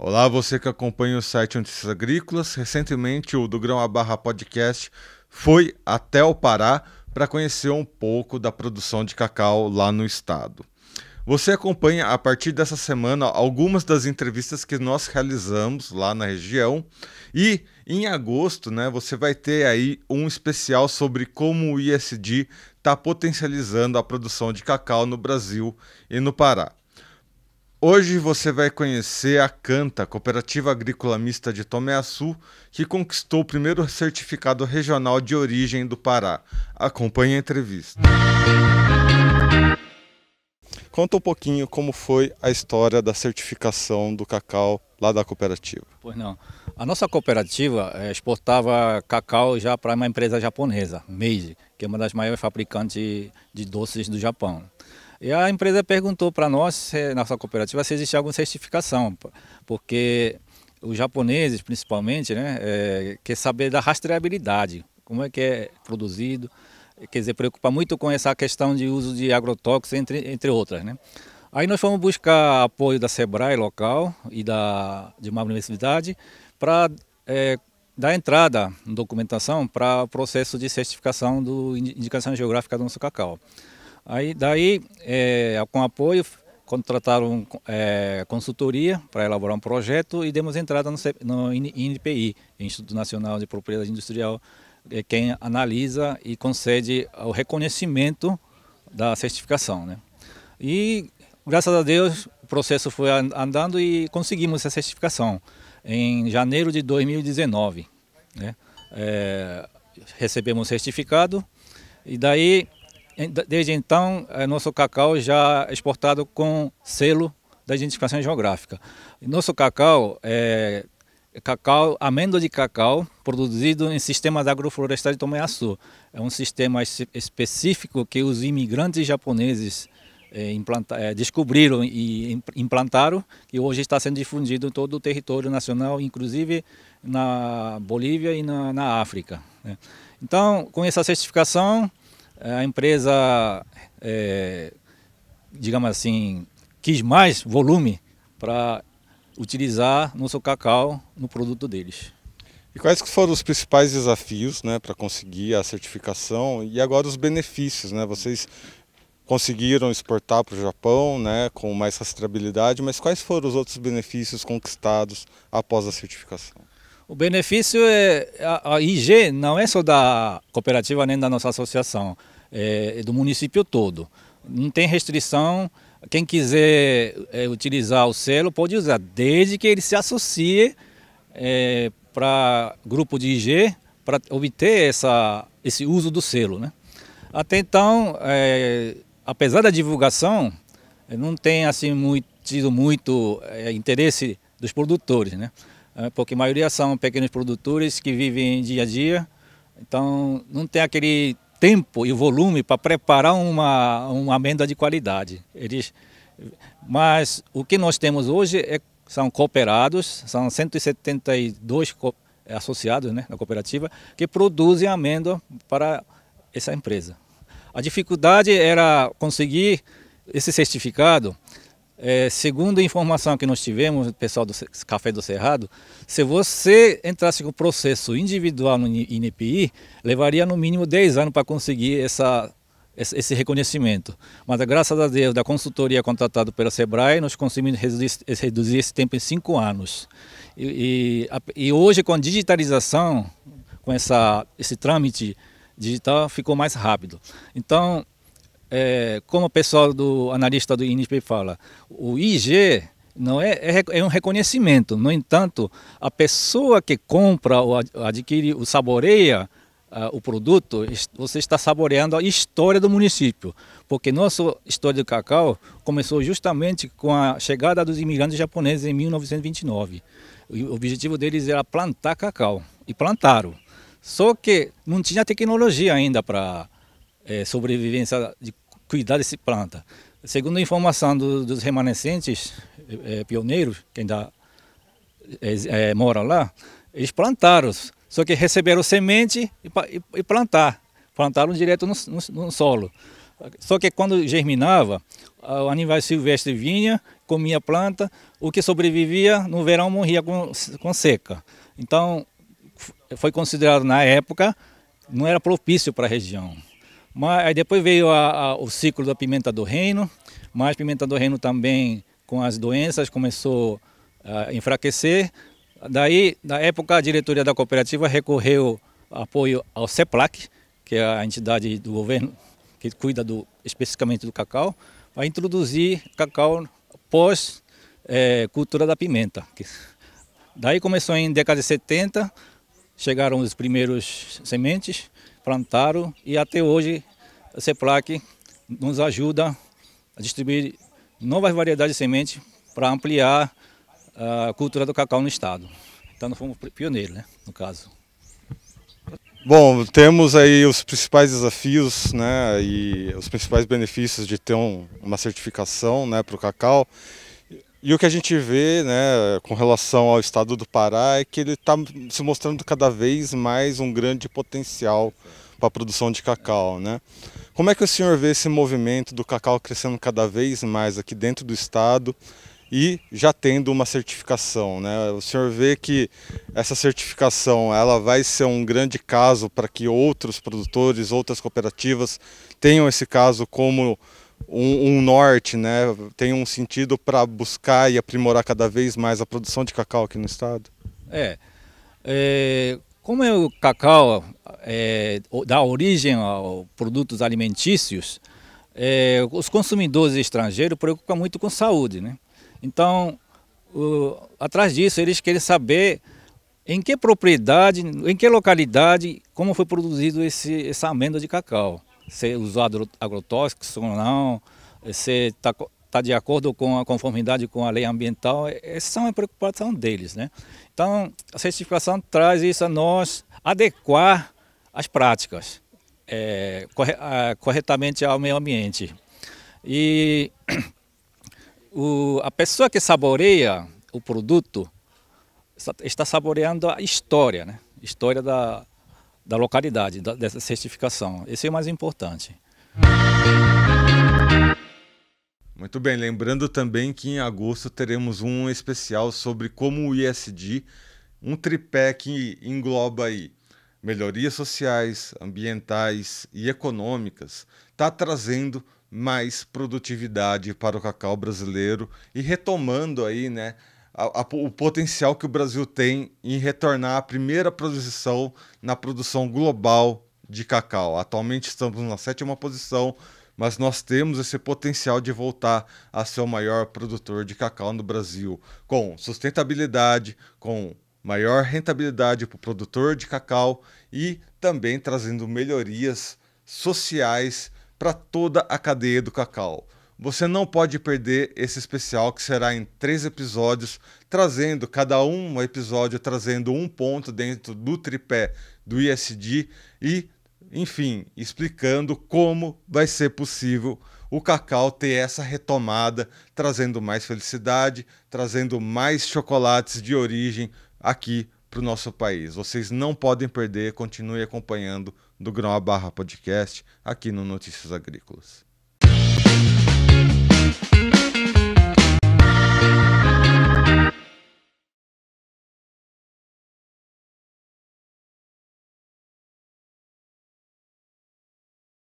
Olá, você que acompanha o site Notícias Agrícolas. Recentemente, o do Grão a Barra Podcast foi até o Pará para conhecer um pouco da produção de cacau lá no estado. Você acompanha a partir dessa semana algumas das entrevistas que nós realizamos lá na região e em agosto, né, você vai ter aí um especial sobre como o ISD está potencializando a produção de cacau no Brasil e no Pará. Hoje você vai conhecer a Canta, cooperativa agrícola mista de Tomeaçu, que conquistou o primeiro certificado regional de origem do Pará. Acompanhe a entrevista. Conta um pouquinho como foi a história da certificação do cacau lá da cooperativa. Pois não. A nossa cooperativa eh, exportava cacau já para uma empresa japonesa, Meiji, que é uma das maiores fabricantes de doces do Japão. E a empresa perguntou para nós, na nossa cooperativa, se existia alguma certificação, porque os japoneses, principalmente, né, é, quer saber da rastreabilidade, como é que é produzido, quer dizer, preocupa muito com essa questão de uso de agrotóxicos, entre, entre outras, né. Aí nós fomos buscar apoio da SEBRAE local e da, de uma universidade para é, dar entrada em documentação para o processo de certificação do Indicação Geográfica do nosso cacau. Aí daí, é, com apoio, contrataram é, consultoria para elaborar um projeto e demos entrada no, no INPI, Instituto Nacional de Propriedade Industrial, é quem analisa e concede o reconhecimento da certificação. Né? E graças a Deus o processo foi andando e conseguimos essa certificação em janeiro de 2019. Né? É, recebemos o certificado e daí Desde então, eh, nosso cacau já é exportado com selo da identificação geográfica. Nosso cacau é cacau, amêndoa de cacau, produzido em sistemas agroflorestais de Tomoyaçu. É um sistema específico que os imigrantes japoneses é, é, descobriram e implantaram, que hoje está sendo difundido em todo o território nacional, inclusive na Bolívia e na, na África. Né? Então, com essa certificação, é, a empresa, é, digamos assim, quis mais volume para utilizar no seu cacau, no produto deles. E quais foram os principais desafios né, para conseguir a certificação e agora os benefícios? Né? Vocês conseguiram exportar para o Japão né, com mais rastreabilidade, mas quais foram os outros benefícios conquistados após a certificação? O benefício é. A, a IG não é só da cooperativa nem da nossa associação, é, é do município todo. Não tem restrição. Quem quiser é, utilizar o selo pode usar, desde que ele se associe é, para grupo de IG para obter essa, esse uso do selo. Né? Até então, é, apesar da divulgação, não tem assim muito, tido muito é, interesse dos produtores. Né? É, porque a maioria são pequenos produtores que vivem dia a dia, então não tem aquele tempo e volume para preparar uma, uma amêndoa de qualidade. Eles, mas o que nós temos hoje é, são cooperados, são 172 co é, associados né, na cooperativa, que produzem amêndoa para essa empresa. A dificuldade era conseguir esse certificado é, segundo a informação que nós tivemos, pessoal do Café do Cerrado, se você entrasse com o processo individual no INPI, levaria no mínimo 10 anos para conseguir essa, esse reconhecimento. Mas graças a Deus, da consultoria contratada pela SEBRAE, nós conseguimos reduzir, reduzir esse tempo em 5 anos. E, e, e, hoje, com a digitalização, com essa, esse trâmite digital, ficou mais rápido. Então, é, como o pessoal do analista do INSP fala, o IG não é, é, é, um reconhecimento. No entanto, a pessoa que compra ou adquire, ou saboreia uh, o produto, você está saboreando a história do município, porque nossa história do cacau começou justamente com a chegada dos imigrantes japoneses em 1929. O objetivo deles era plantar cacau e plantaram. Só que não tinha tecnologia ainda para é, sobrevivência de cuidar dessa planta. Segundo a informação do, dos remanescentes é, é pioneiros, que ainda é, é moram lá, eles plantaram, só que receberam semente e, e, e plantar. Plantaram direto no, no, no solo. Só que quando germinava, o animal silvestre vinha, comia a planta, o que sobrevivia no verão morria com, com, seca. Então, foi considerado na época, não era propício para a região. Mas, aí depois veio a, a, o ciclo da pimenta do reino, mas pimenta do reino também com as doenças começou a enfraquecer. Daí, na época, a diretoria da cooperativa recorreu apoio ao CEPLAC, que é a entidade do governo que cuida do, especificamente do cacau, para introduzir cacau pós é, cultura da pimenta. Daí começou em década de 70, chegaram os primeiros sementes, plantaram e até hoje a CEPLAC nos ajuda a distribuir novas variedades de semente para ampliar a cultura do cacau no estado. Então nós fomos pioneiros, né, no caso. Bom, temos aí os principais desafios né, e os principais benefícios de ter um, uma certificação né, para o cacau e o que a gente vê né, com relação ao estado do Pará é que ele está se mostrando cada vez mais um grande potencial para a produção de cacau. Né? Como é que o senhor vê esse movimento do cacau crescendo cada vez mais aqui dentro do estado e já tendo uma certificação? Né? O senhor vê que essa certificação ela vai ser um grande caso para que outros produtores, outras cooperativas tenham esse caso como um, um norte, né? Tem um sentido para buscar e aprimorar cada vez mais a produção de cacau aqui no estado? É. é como é o cacau é, dá origem a produtos alimentícios, é, os consumidores estrangeiros preocupam muito com saúde, né? Então, o, atrás disso, eles querem saber em que propriedade, em que localidade, como foi produzido esse, essa amêndoa de cacau se usou agrotóxicos ou não, se está tá de acordo com a conformidade com a lei ambiental, essa é, é a preocupação deles. Né? Então, a certificação traz isso a nós adequar as práticas é, corretamente ao meio ambiente. E o, a pessoa que saboreia o produto está saboreando a história, né? história da, da localidade, da, dessa certificação. Esse é o mais importante. Muito bem, lembrando também que em agosto teremos um especial sobre como o ISD, um tripé que engloba aí melhorias sociais, ambientais e econômicas, está trazendo mais produtividade para o cacau brasileiro e retomando aí, né, a, a, o potencial que o Brasil tem em retornar à primeira posição na produção global de cacau. Atualmente estamos na sétima posição, mas nós temos esse potencial de voltar a ser o maior produtor de cacau no Brasil, com sustentabilidade, com maior rentabilidade para o produtor de cacau e também trazendo melhorias sociais para toda a cadeia do cacau. Você não pode perder esse especial que será em três episódios, trazendo cada um episódio trazendo um ponto dentro do tripé do ISD e, enfim, explicando como vai ser possível o cacau ter essa retomada, trazendo mais felicidade, trazendo mais chocolates de origem aqui para o nosso país. Vocês não podem perder, continue acompanhando do Grão a Barra Podcast aqui no Notícias Agrícolas. Thank you.